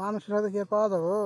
মানুষরা তো কে পাওয়া যাবো